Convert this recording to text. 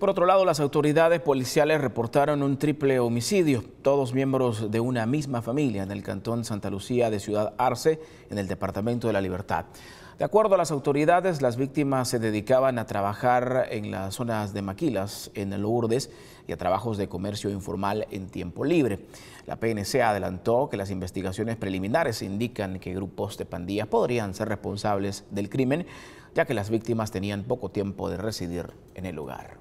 por otro lado, las autoridades policiales reportaron un triple homicidio, todos miembros de una misma familia en el cantón Santa Lucía de Ciudad Arce, en el Departamento de la Libertad. De acuerdo a las autoridades, las víctimas se dedicaban a trabajar en las zonas de Maquilas, en Lourdes, y a trabajos de comercio informal en tiempo libre. La PNC adelantó que las investigaciones preliminares indican que grupos de pandillas podrían ser responsables del crimen, ya que las víctimas tenían poco tiempo de residir en el lugar.